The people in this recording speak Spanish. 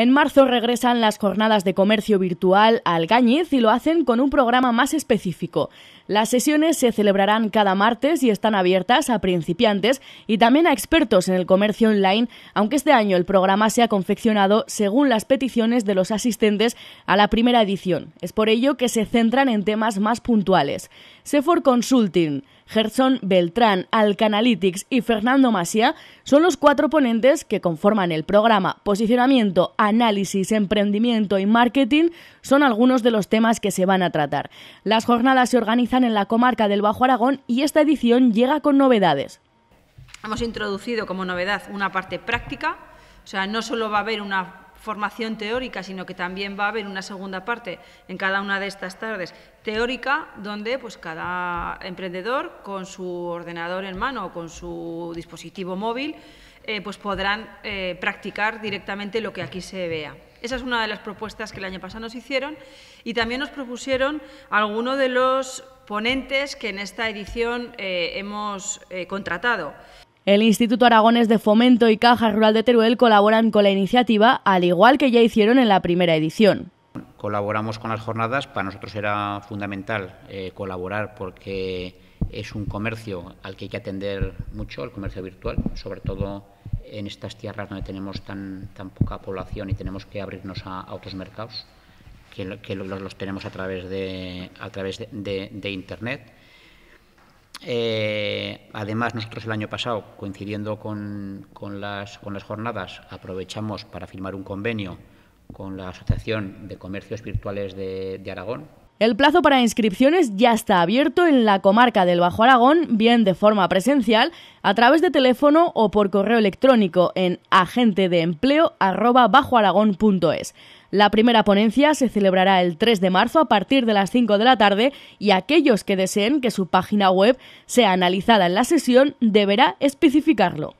En marzo regresan las jornadas de comercio virtual al Algañiz y lo hacen con un programa más específico. Las sesiones se celebrarán cada martes y están abiertas a principiantes y también a expertos en el comercio online, aunque este año el programa se ha confeccionado según las peticiones de los asistentes a la primera edición. Es por ello que se centran en temas más puntuales. Sefor Consulting Gerson Beltrán, Alcanalytics y Fernando Masía son los cuatro ponentes que conforman el programa. Posicionamiento, análisis, emprendimiento y marketing son algunos de los temas que se van a tratar. Las jornadas se organizan en la comarca del Bajo Aragón y esta edición llega con novedades. Hemos introducido como novedad una parte práctica, o sea, no solo va a haber una formación teórica, sino que también va a haber una segunda parte en cada una de estas tardes teórica, donde pues cada emprendedor con su ordenador en mano o con su dispositivo móvil eh, pues podrán eh, practicar directamente lo que aquí se vea. Esa es una de las propuestas que el año pasado nos hicieron y también nos propusieron algunos de los ponentes que en esta edición eh, hemos contratado. El Instituto Aragones de Fomento y Cajas Rural de Teruel colaboran con la iniciativa, al igual que ya hicieron en la primera edición. Colaboramos con las jornadas, para nosotros era fundamental eh, colaborar porque es un comercio al que hay que atender mucho, el comercio virtual, sobre todo en estas tierras donde tenemos tan, tan poca población y tenemos que abrirnos a, otros mercados, que, los, tenemos a través de, a través Internet. Eh, Además, nosotros el año pasado, coincidiendo con, las, jornadas, aprovechamos para firmar un convenio con la Asociación de Comercios Virtuales de, Aragón. El plazo para inscripciones ya está abierto en la comarca del Bajo Aragón, bien de forma presencial, a través de teléfono o por correo electrónico en agentedeempleo.bajoaragón.es. La primera ponencia se celebrará el 3 de marzo a partir de las 5 de la tarde y aquellos que deseen que su página web sea analizada en la sesión deberá especificarlo.